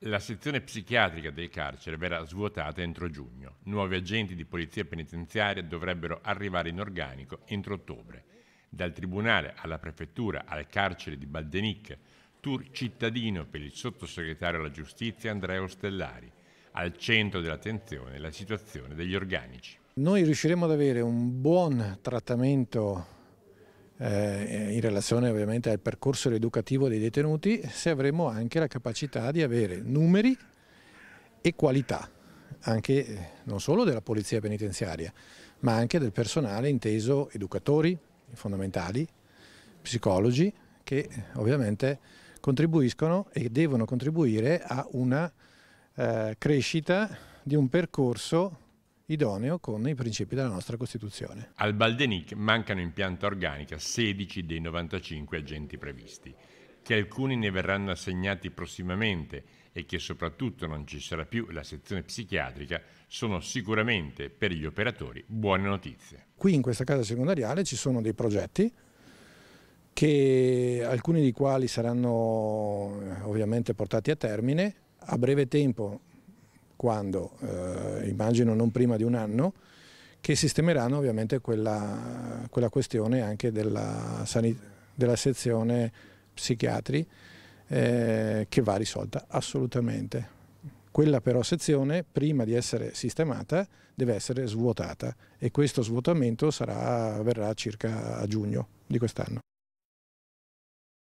La sezione psichiatrica del carcere verrà svuotata entro giugno. Nuovi agenti di polizia penitenziaria dovrebbero arrivare in organico entro ottobre. Dal tribunale alla prefettura al carcere di Baldenicche, tour cittadino per il sottosegretario alla giustizia Andrea Ostellari. Al centro dell'attenzione la situazione degli organici. Noi riusciremo ad avere un buon trattamento eh, in relazione ovviamente al percorso educativo dei detenuti, se avremo anche la capacità di avere numeri e qualità, anche eh, non solo della polizia penitenziaria, ma anche del personale inteso educatori fondamentali, psicologi, che eh, ovviamente contribuiscono e devono contribuire a una eh, crescita di un percorso idoneo con i principi della nostra Costituzione. Al Baldenic mancano in pianta organica 16 dei 95 agenti previsti, che alcuni ne verranno assegnati prossimamente e che soprattutto non ci sarà più la sezione psichiatrica sono sicuramente per gli operatori buone notizie. Qui in questa casa secondariale ci sono dei progetti che alcuni di quali saranno eh, ovviamente portati a termine a breve tempo quando, eh, immagino non prima di un anno, che sistemeranno ovviamente quella, quella questione anche della, della sezione psichiatri eh, che va risolta assolutamente. Quella però sezione, prima di essere sistemata, deve essere svuotata e questo svuotamento sarà, avverrà circa a giugno di quest'anno.